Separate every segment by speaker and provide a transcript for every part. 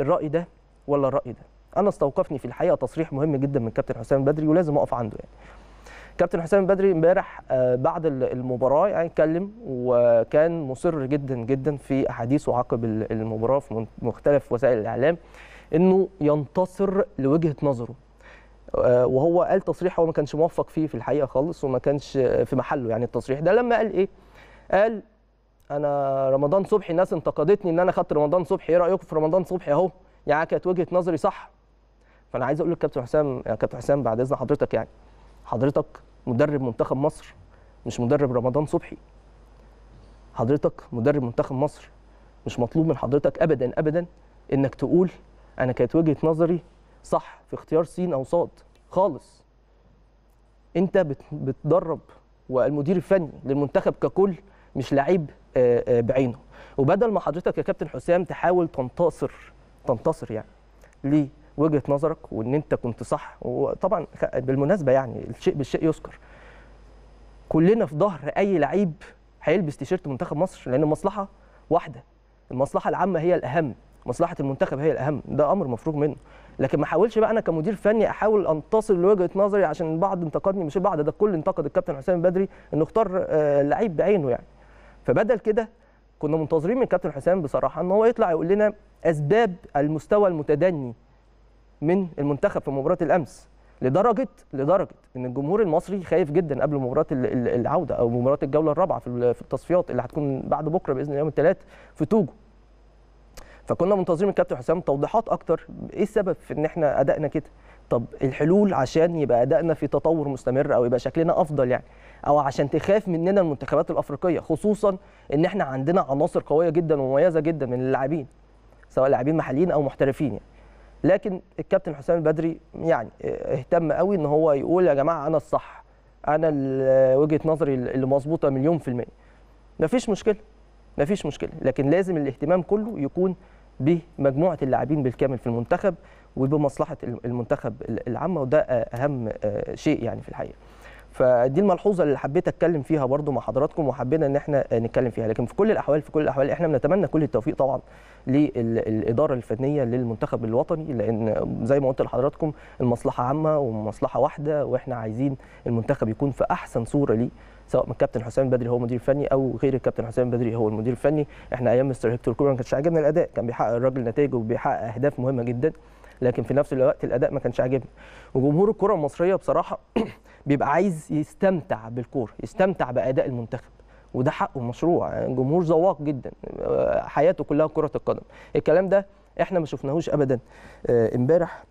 Speaker 1: الراي ده ولا الراي ده انا استوقفني في الحقيقه تصريح مهم جدا من كابتن حسام البدري ولازم اقف عنده يعني كابتن حسام البدري امبارح آه، بعد المباراه يعني اتكلم وكان مصر جدا جدا في احاديثه عقب المباراه في مختلف وسائل الاعلام انه ينتصر لوجهه نظره آه، وهو قال تصريح هو ما كانش موفق فيه في الحقيقه خالص وما كانش آه، في محله يعني التصريح ده لما قال ايه قال انا رمضان صبحي الناس انتقدتني ان انا خدت رمضان صبحي ايه رايكم في رمضان صبحي اهو يعني كانت وجهه نظري صح فانا عايز اقول للكابتن حسام يا يعني كابتن حسام بعد اذن حضرتك يعني حضرتك مدرب منتخب مصر مش مدرب رمضان صبحي حضرتك مدرب منتخب مصر مش مطلوب من حضرتك ابدا ابدا انك تقول انا كانت وجهه نظري صح في اختيار سين او صاد خالص انت بتدرب والمدير الفني للمنتخب ككل مش لعيب آه، آه، بعينه وبدل ما حضرتك يا كابتن حسام تحاول تنتصر تنتصر يعني ليه وجهه نظرك وان انت كنت صح وطبعا بالمناسبه يعني الشيء بالشيء يذكر كلنا في ظهر اي لعيب هيلبس تيشيرت منتخب مصر لان المصلحه واحده المصلحه العامه هي الاهم مصلحه المنتخب هي الاهم ده امر مفروغ منه لكن ما احاولش بقى انا كمدير فني احاول انتصر لوجهه نظري عشان البعض انتقدني مش البعض ده الكل انتقد الكابتن حسام البدري انه اختار آه، لعيب بعينه يعني فبدل كده كنا منتظرين من كابتن حسام بصراحه ان هو يطلع يقول لنا اسباب المستوى المتدني من المنتخب في مباراه الامس لدرجه لدرجه ان الجمهور المصري خايف جدا قبل مباراه العوده او مباراه الجوله الرابعه في التصفيات اللي هتكون بعد بكره باذن الله يوم الثلاث في توجو فكنا منتظرين من كابتن حسام توضيحات اكتر ايه السبب في ان احنا ادائنا كده طب الحلول عشان يبقى ادائنا في تطور مستمر او يبقى شكلنا افضل يعني او عشان تخاف مننا المنتخبات الافريقيه خصوصا ان احنا عندنا عناصر قويه جدا ومميزه جدا من اللاعبين سواء لاعبين محليين او محترفين يعني لكن الكابتن حسام البدري يعني آه، اهتم قوي ان هو يقول يا جماعه انا الصح انا آه، وجهه نظري اللي مظبوطه مليون في الميه مفيش مشكله مفيش مشكله لكن لازم الاهتمام كله يكون بمجموعه اللاعبين بالكامل في المنتخب وبمصلحه المنتخب العامه وده اهم شيء يعني في الحقيقه فدي الملحوظه اللي حبيت اتكلم فيها برضو مع حضراتكم وحبينا ان احنا نتكلم فيها لكن في كل الاحوال في كل الاحوال احنا بنتمنى كل التوفيق طبعا للاداره الفنيه للمنتخب الوطني لان زي ما قلت لحضراتكم المصلحه عامه ومصلحه واحده واحنا عايزين المنتخب يكون في احسن صوره ليه سواء من كابتن حسام بدري هو المدير الفني او غير الكابتن حسام بدري هو المدير الفني احنا ايام مستر هيكتور كوبر ما كانش عاجبنا الاداء كان بيحقق الراجل نتائج وبيحقق اهداف مهمه جدا لكن في نفس الوقت الاداء ما كانش عاجبني وجمهور الكره المصريه بصراحه بيبقى عايز يستمتع بالكوره يستمتع باداء المنتخب وده حق ومشروع يعني جمهور ذواق جدا آه، حياته كلها كره القدم الكلام ده احنا ما شفناهوش ابدا آه، امبارح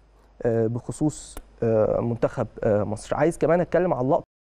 Speaker 1: آه، بخصوص منتخب مصر عايز كمان اتكلم على اللقطه